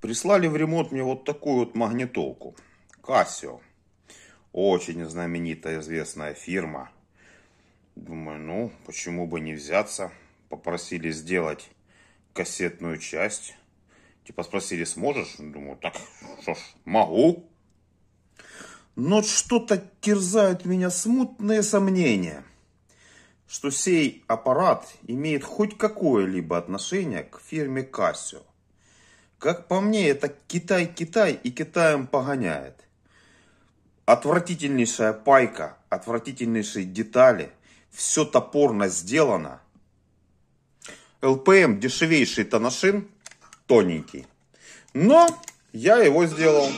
Прислали в ремонт мне вот такую вот магнитолку. Casio. Очень знаменитая, известная фирма. Думаю, ну, почему бы не взяться. Попросили сделать кассетную часть. Типа спросили, сможешь? Думаю, так, что ж, могу. Но что-то терзают меня смутные сомнения, что сей аппарат имеет хоть какое-либо отношение к фирме Casio. Как по мне, это Китай Китай и Китаем погоняет. Отвратительнейшая пайка, отвратительнейшие детали, все топорно сделано. ЛПМ дешевейший тоношин, тоненький. Но я его сделал.